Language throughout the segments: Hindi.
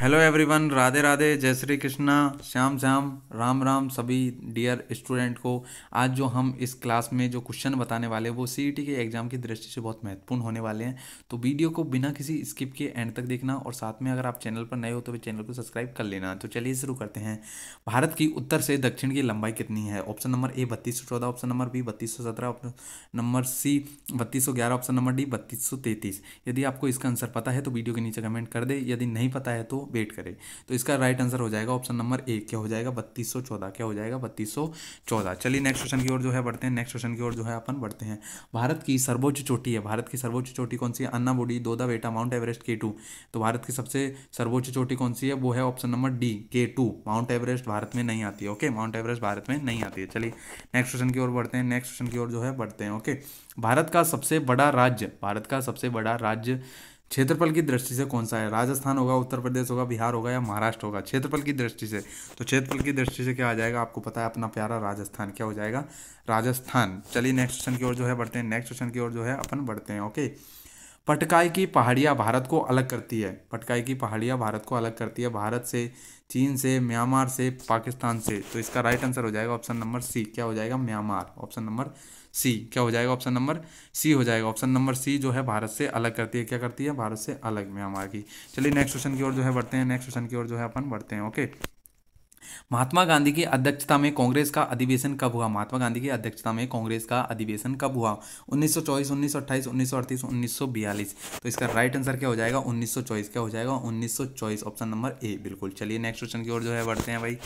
हेलो एवरीवन राधे राधे जय श्री कृष्णा श्याम श्याम राम राम सभी डियर स्टूडेंट को आज जो हम इस क्लास में जो क्वेश्चन बताने वाले हैं वो सी e के एग्जाम की दृष्टि से बहुत महत्वपूर्ण होने वाले हैं तो वीडियो को बिना किसी स्किप के एंड तक देखना और साथ में अगर आप चैनल पर नए हो तो वे चैनल को सब्सक्राइब कर लेना तो चलिए शुरू करते हैं भारत की उत्तर से दक्षिण की लंबाई कितनी है ऑप्शन नंबर ए बत्तीस सौ चौदह ऑप्शन नंबर बी बत्तीस सौ सत्रह ऑप्शन नंबर सी बत्तीस सौ ग्यारह ऑप्शन नंबर डी बत्तीस सौ यदि आपको इसका आंसर पता है तो वीडियो के नीचे कमेंट कर दे यदि नहीं पता है तो वेट करे तो इसका राइट आंसर हो जाएगा ऑप्शन नंबर ए क्या हो जाएगा बत्तीस सौ चौदह क्या हो जाएगा बत्तीस सौ चौदह चलिए नेक्स्ट क्वेश्चन की ओर जो है बढ़ते हैं नेक्स्ट क्वेश्चन की ओर जो है अपन बढ़ते हैं भारत की सर्वोच्च चोटी है भारत की सर्वोच्च चोटी कौन सी है अन्ना बोडी दोदा बेटा माउंट एवरेस्ट के टू तो भारत की सबसे सर्वोच्च चोटी कौन सी है वो है option number D K two Mount Everest भारत में नहीं आती है ओके माउंट एवरेस्ट भारत में नहीं आती है चलिए नेक्स्ट क्वेश्चन की ओर बढ़ते हैं नेक्स्ट क्वेश्चन की ओर जो है बढ़ते हैं ओके भारत का सबसे बड़ा राज्य भारत का सबसे बड़ा राज्य क्षेत्रफल की दृष्टि से कौन सा है राजस्थान होगा उत्तर प्रदेश होगा बिहार होगा या महाराष्ट्र होगा क्षेत्रफल की दृष्टि से तो क्षेत्रफल की दृष्टि से क्या आ जाएगा आपको पता है अपना प्यारा राजस्थान क्या हो जाएगा राजस्थान चलिए नेक्स्ट क्वेश्चन की ओर जो है बढ़ते हैं नेक्स्ट क्वेश्चन की ओर जो है अपन बढ़ते हैं ओके पटकाई की पहाड़ियाँ भारत को अलग करती है पटकाई की पहाड़ियाँ भारत को अलग करती है भारत से चीन से म्यांमार से पाकिस्तान से तो इसका राइट आंसर हो जाएगा ऑप्शन नंबर सी क्या हो जाएगा म्यांमार ऑप्शन नंबर सी क्या हो जाएगा ऑप्शन नंबर सी हो जाएगा ऑप्शन नंबर सी जो है भारत से अलग करती है क्या करती है भारत से अलग म्यांमार की चलिए नेक्स्ट क्वेश्चन की ओर जो है बढ़ते हैं नेक्स्ट क्वेश्चन की ओर जो है अपन बढ़ते हैं ओके महात्मा गांधी की अध्यक्षता में कांग्रेस का अधिवेशन कब हुआ महात्मा गांधी की अध्यक्षता में कांग्रेस का अधिवेशन कब हुआ 1924 1928 1938 1942 तो इसका राइट आंसर क्या हो जाएगा 1924 क्या हो जाएगा 1924 ऑप्शन नंबर ए बिल्कुल चलिए नेक्स्ट क्वेश्चन की ओर जो है बढ़ते हैं भाई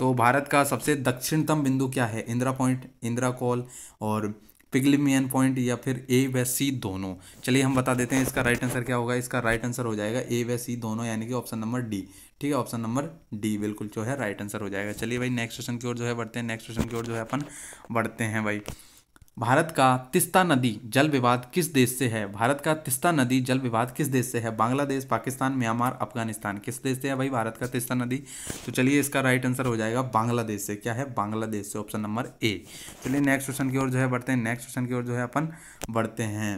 तो भारत का सबसे दक्षिणतम बिंदु क्या है इंदिरा पॉइंट इंदिरा कॉल और पिग्लिमियन पॉइंट या फिर ए व सी दोनों चलिए हम बता देते हैं इसका राइट आंसर क्या होगा इसका राइट आंसर हो जाएगा ए व सी दोनों यानी कि ऑप्शन नंबर डी ठीक है ऑप्शन नंबर डी बिल्कुल जो है राइट आंसर हो जाएगा चलिए भाई नेक्स्ट क्वेश्चन की ओर जो है बढ़ते हैं नेक्स्ट क्वेश्चन की ओर जो है अपन बढ़ते हैं भाई भारत का तिस्ता नदी जल विवाद किस देश से है भारत का तिस्ता नदी जल विवाद किस देश से है बांग्लादेश पाकिस्तान म्यांमार अफगानिस्तान किस देश से है भाई भारत का तिस्ता नदी तो चलिए इसका राइट आंसर हो जाएगा बांग्लादेश से क्या है बांग्लादेश से ऑप्शन नंबर ए चलिए नेक्स्ट क्वेश्चन की ओर जो है बढ़ते हैं नेक्स्ट क्वेश्चन की ओर जो है अपन बढ़ते हैं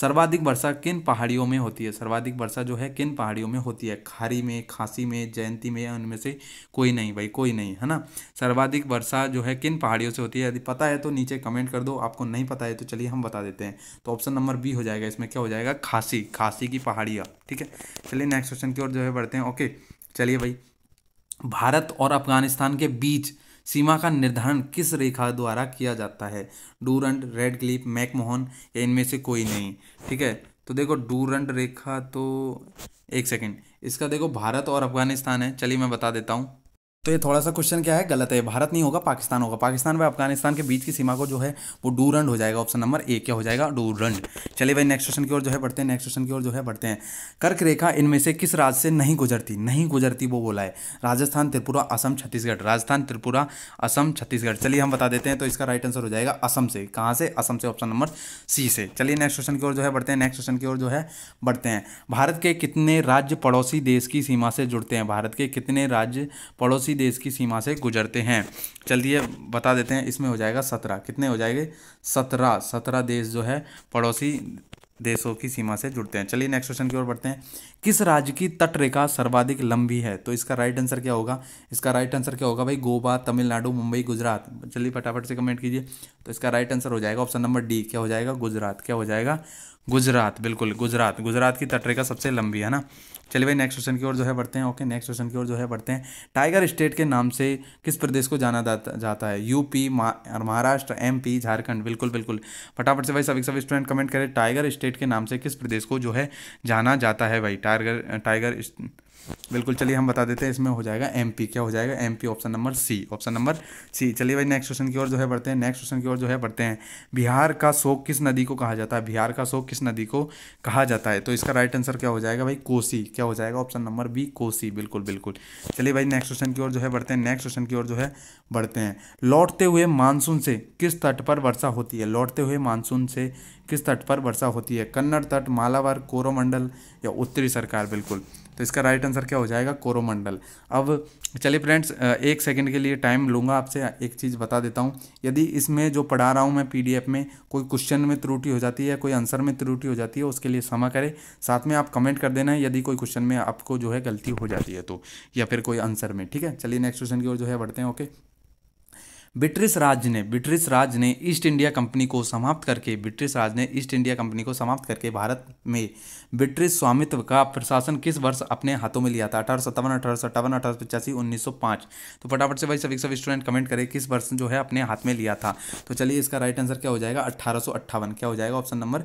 सर्वाधिक वर्षा किन पहाड़ियों में होती है सर्वाधिक वर्षा जो है किन पहाड़ियों में होती है खारी में खांसी में जयंती में उनमें से कोई नहीं भाई कोई नहीं है ना सर्वाधिक वर्षा जो है किन पहाड़ियों से होती है यदि पता है तो नीचे कमेंट कर दो आपको नहीं पता है तो चलिए हम बता देते हैं तो ऑप्शन नंबर बी हो जाएगा इसमें क्या हो जाएगा खासी खासी की पहाड़ियाँ ठीक है चलिए नेक्स्ट क्वेश्चन की ओर जो है बढ़ते हैं ओके चलिए भाई भारत और अफगानिस्तान के बीच सीमा का निर्धारण किस रेखा द्वारा किया जाता है डूरंट रेड क्लिप मैकमोहन या इनमें से कोई नहीं ठीक है तो देखो डूरंट रेखा तो एक सेकेंड इसका देखो भारत और अफगानिस्तान है चलिए मैं बता देता हूँ तो ये थोड़ा सा क्वेश्चन क्या है गलत है भारत नहीं होगा पाकिस्तान होगा पाकिस्तान व अफगानिस्तान के बीच की सीमा को जो है वो डूरंड हो जाएगा ऑप्शन नंबर ए क्या हो जाएगा डूरंड चलिए भाई नेक्स्ट क्वेश्चन की ओर जो है बढ़ते हैं नेक्स्ट क्वेश्चन की ओर जो है बढ़ते हैं कर्क रेखा इनमें से किस राज्य से नहीं गुजरती नहीं गुजरती वो बोला है राजस्थान त्रिपुरा असम छत्तीसगढ़ राजस्थान त्रिपुरा असम छत्तीसगढ़ चलिए हम बता देते हैं तो इसका राइट आंसर हो जाएगा असम से कहाँ से असम से ऑप्शन नंबर सी से चलिए नेक्स्ट क्वेश्चन की ओर जो है बढ़ते हैं नेक्स्ट क्वेश्चन की ओर जो है बढ़ते हैं भारत के कितने राज्य पड़ोसी देश की सीमा से जुड़ते हैं भारत के कितने राज्य पड़ोसी किसी देश की सीमा से गुजरते हैं चलिए बता देते हैं इसमें हो जाएगा सत्रह कितने हो जाएंगे सत्रह सत्रह देश जो है पड़ोसी देशों की सीमा से जुड़ते हैं चलिए नेक्स्ट क्वेश्चन की ओर बढ़ते हैं किस राज्य की तटरेखा सर्वाधिक लंबी है तो इसका राइट आंसर क्या होगा इसका राइट आंसर क्या होगा भाई गोवा तमिलनाडु मुंबई गुजरात चलिए फटाफट से कमेंट कीजिए तो इसका राइट आंसर हो जाएगा ऑप्शन नंबर डी क्या हो जाएगा गुजरात क्या हो जाएगा गुजरात बिल्कुल गुजरात गुजरात की तटरेखा सबसे लंबी है ना चलिए भाई नेक्स्ट क्वेश्चन की ओर जो है बढ़ते हैं ओके नेक्स्ट क्वेश्चन की ओर जो है बढ़ते हैं टाइगर स्टेट के नाम से किस प्रदेश को जाना जाता है यूपी महाराष्ट्र एम झारखंड बिल्कुल बिल्कुल फटाफट से भाई सभी सभी स्टूडेंट कमेंट करें टाइगर स्टेट के नाम से किस प्रदेश को जो है जाना जाता है भाई टाइगर टाइगर बिल्कुल चलिए हम बता देते हैं इसमें हो जाएगा एमपी क्या हो जाएगा MP option number C option number C चलिए भाई नेक्स्ट क्वेश्चन की ओर जो है बढ़ते हैं नेक्स्ट क्वेश्चन की ओर जो है बढ़ते हैं बिहार का शोक किस नदी को कहा जाता है बिहार का शोक किस नदी को कहा जाता है तो इसका राइट आंसर क्या हो जाएगा भाई कोसी क्या हो जाएगा ऑप्शन नंबर बी कोसी बिल्कुल बिल्कुल चलिए भाई नेक्स्ट क्वेश्चन की ओर जो है बढ़ते हैं नेक्स्ट क्वेश्चन की ओर जो है बढ़ते हैं लौटते हुए मानसून से किस तट पर वर्षा होती है लौटते हुए मानसून से किस तट पर वर्षा होती है कन्नड़ तट मालावार कोरोमंडल या उत्तरी सरकार बिल्कुल तो इसका राइट आंसर क्या हो जाएगा कोरोमंडल अब चलिए फ्रेंड्स एक सेकंड के लिए टाइम लूँगा आपसे एक चीज़ बता देता हूँ यदि इसमें जो पढ़ा रहा हूँ मैं पीडीएफ में कोई क्वेश्चन में त्रुटि हो जाती है कोई आंसर में त्रुटि हो जाती है उसके लिए क्षमा करें साथ में आप कमेंट कर देना यदि कोई क्वेश्चन में आपको जो है गलती हो जाती है तो या फिर कोई आंसर में ठीक है चलिए नेक्स्ट क्वेश्चन की ओर जो है बढ़ते हैं ओके ब्रिटिश राज ने ब्रिटिश राज ने ईस्ट इंडिया कंपनी को समाप्त करके ब्रिटिश राज ने ईस्ट इंडिया कंपनी को समाप्त करके भारत में ब्रिटिश स्वामित्व का प्रशासन किस वर्ष अपने हाथों में लिया था अठारह सत्तावन अठारह सत्तावन अठारह पचासी उन्नीस सौ पाँच तो फटाफट से भाई सभी सभी स्टूडेंट कमेंट करें किस वर्ष जो है अपने हाथ में लिया था तो चलिए इसका राइट आंसर क्या हो जाएगा अट्ठारह क्या हो जाएगा ऑप्शन नंबर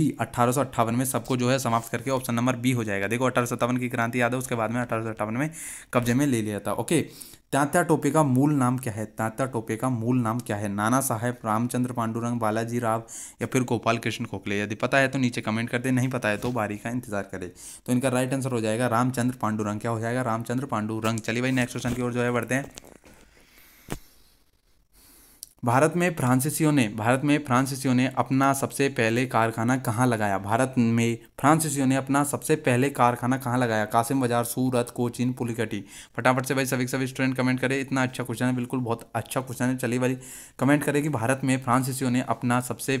बी अट्ठावन में सबको जो है समाप्त करके ऑप्शन नंबर बी हो जाएगा देखो अठारह की क्रांति याद है उसके बाद में अठारह में कब्जे में ले लिया था ओके तांता टोपे का मूल नाम क्या है तांता टोपे का मूल नाम क्या है नाना साहेब रामचंद्र पांडुरंग बालाजी राव या फिर गोपाल कृष्ण खोखले यदि पता है तो नीचे कमेंट कर दे नहीं पता है तो बारी का इंतजार करें तो इनका राइट आंसर हो जाएगा रामचंद्र पांडुरंग क्या हो जाएगा रामचंद्र पांडुरंग चलिए भाई नेक्स्ट क्वेश्चन की ओर जो है बढ़ते हैं भारत में फ्रांसीसियों ने भारत में फ्रांसीसियों ने अपना सबसे पहले कारखाना कहाँ लगाया भारत में फ्रांसीसियों ने अपना सबसे पहले कारखाना कहाँ लगाया कासिम बाजार सूरत कोचिन पुलिकटी फटाफट से भाई सभी सभी स्टूडेंट कमेंट करें इतना अच्छा क्वेश्चन है बिल्कुल बहुत अच्छा क्वेश्चन है चलिए भाई कमेंट करें कि भारत में फ्रांसीसियों ने अपना सबसे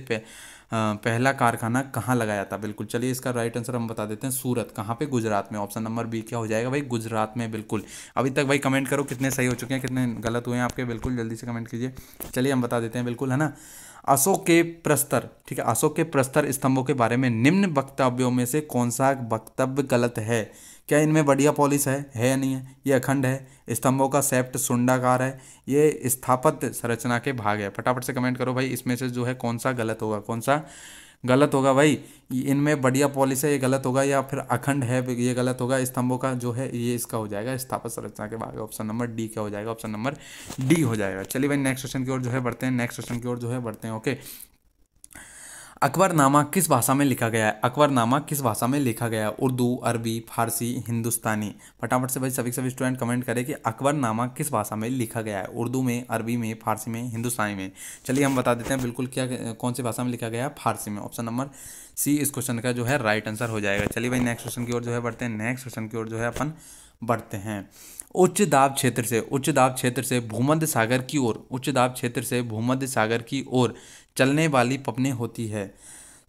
पहला कारखाना कहाँ लगाया था बिल्कुल चलिए इसका राइट आंसर हम बता देते हैं सूरत कहाँ पे गुजरात में ऑप्शन नंबर बी क्या हो जाएगा भाई गुजरात में बिल्कुल अभी तक भाई कमेंट करो कितने सही हो चुके हैं कितने गलत हुए हैं आपके बिल्कुल जल्दी से कमेंट कीजिए चलिए हम बता देते हैं बिल्कुल है ना अशोक के प्रस्तर ठीक है अशोक के प्रस्तर स्तंभों के बारे में निम्न वक्तव्यों में से कौन सा वक्तव्य गलत है क्या इनमें बढ़िया पॉलिश है है या नहीं है ये अखंड है स्तंभों का सेप्ट सुंडाकार है ये स्थापत्य संरचना के भाग है फटाफट से कमेंट करो भाई इसमें से जो है कौन सा गलत होगा कौन सा गलत होगा भाई इनमें बढ़िया पॉलिश है ये गलत होगा या फिर अखंड है ये गलत होगा स्तंभों का जो है ये इसका हो जाएगा स्थापत संरचना के भाग ऑप्शन नंबर डी का हो जाएगा ऑप्शन नंबर डी हो जाएगा चलिए भाई नेक्स्ट क्वेश्चन की ओर जो है बढ़ते हैं नेक्स्ट क्वेश्चन की ओर जो है बढ़ते हैं ओके अकबरनामा किस भाषा में लिखा गया है अकबरनामा किस भाषा में लिखा गया है उर्दू अरबी फारसी हिंदुस्तानी फटाफट से भाई सभी सभी स्टूडेंट कमेंट करें कि अकबरनामा किस भाषा में लिखा गया है उर्दू में अरबी में फारसी में हिंदुस्तानी में चलिए हम बता देते हैं बिल्कुल क्या कौन सी भाषा में लिखा गया है फारसी में ऑप्शन नंबर सी इस क्वेश्चन का जो है राइट आंसर हो जाएगा चलिए भाई नेक्स्ट क्वेश्चन की ओर जो है बढ़ते हैं नेक्स्ट क्वेश्चन की ओर जो है अपन बढ़ते हैं उच्च दाब क्षेत्र से उच्च दाब क्षेत्र से भूमध्य सागर की ओर उच्च दाब क्षेत्र से भूमध्य सागर की ओर चलने वाली पवनी होती है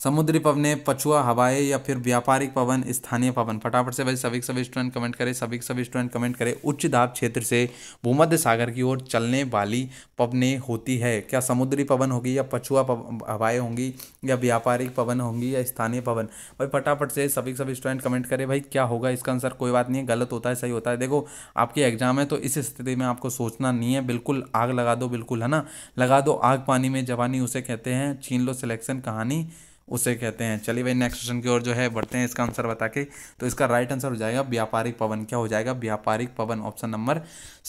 समुद्री पवन पछुआ हवाएं या फिर व्यापारिक पवन स्थानीय पवन फटाफट से भाई सभी सभी स्टूडेंट कमेंट करें सभी सभी स्टूडेंट कमेंट करें उच्च दाब क्षेत्र से भूमध्य सागर की ओर चलने वाली पवने होती है क्या समुद्री पवन होगी या पछुआ हवाएं होंगी या व्यापारिक पवन होंगी या स्थानीय पवन भाई फटाफट से सभी सभी स्टूडेंट कमेंट करें भाई क्या होगा इसका आंसर कोई बात नहीं है गलत होता है सही होता है देखो आपकी एग्जाम है तो इस स्थिति में आपको सोचना नहीं है बिल्कुल आग लगा दो बिल्कुल है ना लगा दो आग पानी में जवानी उसे कहते हैं छीन लो सिलेक्शन कहानी उसे कहते हैं चलिए भाई नेक्स्ट क्वेश्चन की ओर जो है बढ़ते हैं इसका आंसर बता के तो इसका राइट आंसर हो जाएगा व्यापारिक पवन क्या हो जाएगा व्यापारिक पवन ऑप्शन नंबर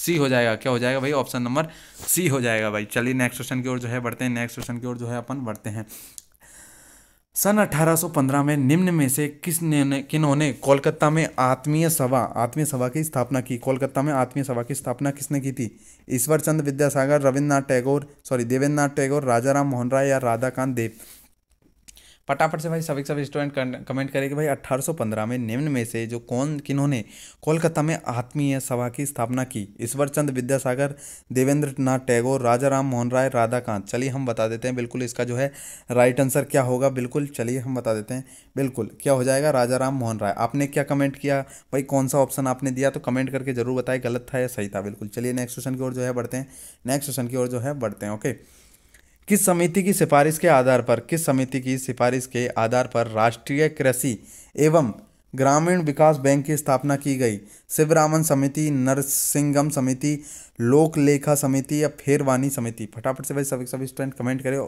सी हो जाएगा क्या हो जाएगा भाई ऑप्शन नंबर सी हो जाएगा भाई चलिए नेक्स्ट क्वेश्चन की ओर जो है बढ़ते हैं नेक्स्ट क्वेश्चन की ओर जो है अपन बढ़ते हैं सन 1815 में निम्न में से किसने किन्होंने कोलकाता में आत्मीय सभा आत्मीय सभा की स्थापना की कोलकाता में आत्मीय सभा की स्थापना किसने की थी ईश्वरचंद विद्यासागर रविन्द्रनाथ टैगोर सॉरी देवेंद्रनाथ टैगोर राजाराम मोहन राय या राधाकांत देव फटाफट से भाई सभी सभी स्टूडेंट कमेंट करें कि भाई 1815 में निम्न में से जो कौन किन्होंने कोलकाता में आत्मीय सभा की स्थापना की ईश्वरचंद विद्यासागर देवेंद्र नाथ टैगोर राजा राम मोहन राय राधाकांत चलिए हम बता देते हैं बिल्कुल इसका जो है राइट आंसर क्या होगा बिल्कुल चलिए हम बता देते हैं बिल्कुल क्या हो जाएगा राजा राम मोहन राय आपने क्या कमेंट किया भाई कौन सा ऑप्शन आपने दिया तो कमेंट करके जरूर बताए गलत था या सही था बिल्कुल चलिए नेक्स्ट क्वेश्चन की ओर जो है बढ़ते हैं नेक्स्ट क्वेश्चन की ओर जो है बढ़ते हैं ओके किस समिति की सिफारिश के आधार पर किस समिति की सिफारिश के आधार पर राष्ट्रीय कृषि एवं ग्रामीण विकास बैंक की स्थापना की गई शिवरामन समिति नरसिंगम समिति लोक लेखा समिति या फेरवानी समिति फटाफट से भाई सभी सभी स्टूडेंट कमेंट करें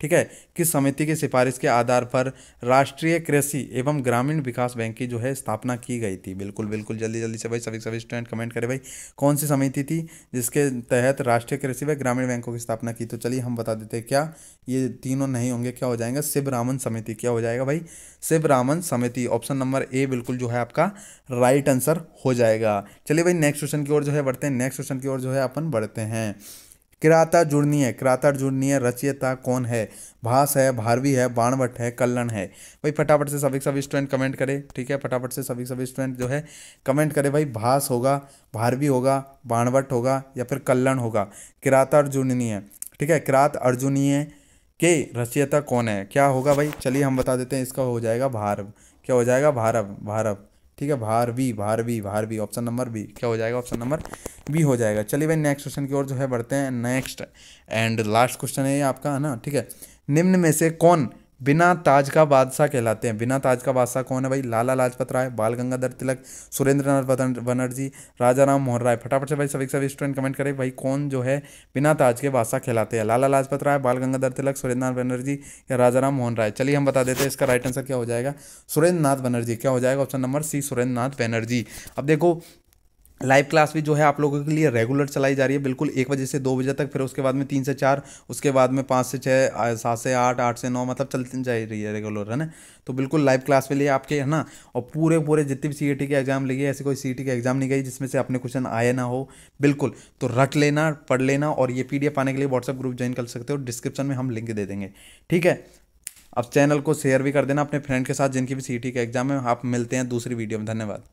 ठीक है किस समिति की सिफारिश के आधार पर राष्ट्रीय कृषि एवं ग्रामीण विकास बैंक की जो है स्थापना की गई थी बिल्कुल बिल्कुल जल्दी जल्दी से भाई सभी सभी स्टूडेंट कमेंट करें भाई कौन सी समिति थी जिसके तहत राष्ट्रीय कृषि व ग्रामीण बैंकों की स्थापना की तो चलिए हम बता देते हैं क्या ये तीनों नहीं होंगे क्या हो जाएगा रामन समिति क्या हो जाएगा भाई रामन समिति ऑप्शन नंबर ए बिल्कुल जो है आपका राइट आंसर हो जाएगा जाएगा चलिए भाई नेक्स्ट क्वेश्चन की ओर जो है बढ़ते हैं नेक्स्ट क्वेश्चन की ओर जो है अपन बढ़ते हैं किराता जुड़नीय किराता जुड़नीय रचयिता कौन है भास है भारवी है बाणवट है कल्लन है भाई फटाफट से सभी सभी स्टूडेंट कमेंट करें ठीक है फटाफट से सभी सभी स्टूडेंट जो है कमेंट करें भाई भास होगा भारवी होगा बाणवट होगा या फिर कल्लन होगा किराता अर्जुनीय ठीक है किरात अर्जुनीय के रचयिता कौन है क्या होगा भाई चलिए हम बता देते हैं इसका हो जाएगा भारव क्या हो जाएगा भारव भारव ठीक है भार भार वी भार वी ऑप्शन नंबर बी क्या हो जाएगा ऑप्शन नंबर बी हो जाएगा चलिए भाई नेक्स्ट क्वेश्चन की ओर जो है बढ़ते हैं नेक्स्ट एंड लास्ट क्वेश्चन है ये आपका है ना ठीक है निम्न में से कौन बिना ताज का बादशाह कहलाते हैं बिना ताज का बादशाह कौन है भाई लाला लाजपत राय बाल गंगाधर तिलक सुरेंद्र नाथ बनर्जी राजा राम मोहन राय फटाफट से भाई सभी सभी स्टूडेंट कमेंट करें भाई कौन जो है बिना ताज के बादशाह कहलाते हैं लाला लाजपत राय बाल गंगाधर तिलक सुरेंद्र नाथ बनर्जी या राजा राम मोहन राय चलिए हम बता देते हैं इसका राइट आंसर क्या हो जाएगा सुरेंद्र नाथ बनर्जी क्या हो जाएगा option number C Surendra Nath Banerjee अब देखो लाइव क्लास भी जो है आप लोगों के लिए रेगुलर चलाई जा रही है बिल्कुल एक बजे से दो बजे तक फिर उसके बाद में तीन से चार उसके बाद में पाँच से छः सात से आठ आठ से नौ मतलब चलती जा रही है रेगुलर है ना तो बिल्कुल लाइव क्लास के लिए आपके है ना और पूरे पूरे जितने भी सी e के एग्ज़ाम लगी ऐसे कोई सी e के एग्ज़ाम नहीं गई जिसमें से अपने क्वेश्चन आए ना हो बिल्कुल तो रट लेना पढ़ लेना और ये पी आने के लिए व्हाट्सअप ग्रुप ज्वाइन कर सकते हो डिस्क्रिप्शन में हम लिंक दे देंगे ठीक है अब चैनल को शेयर भी कर देना अपने फ्रेंड के साथ जिनकी भी सी e के एग्ज़ाम है आप मिलते हैं दूसरी वीडियो में धन्यवाद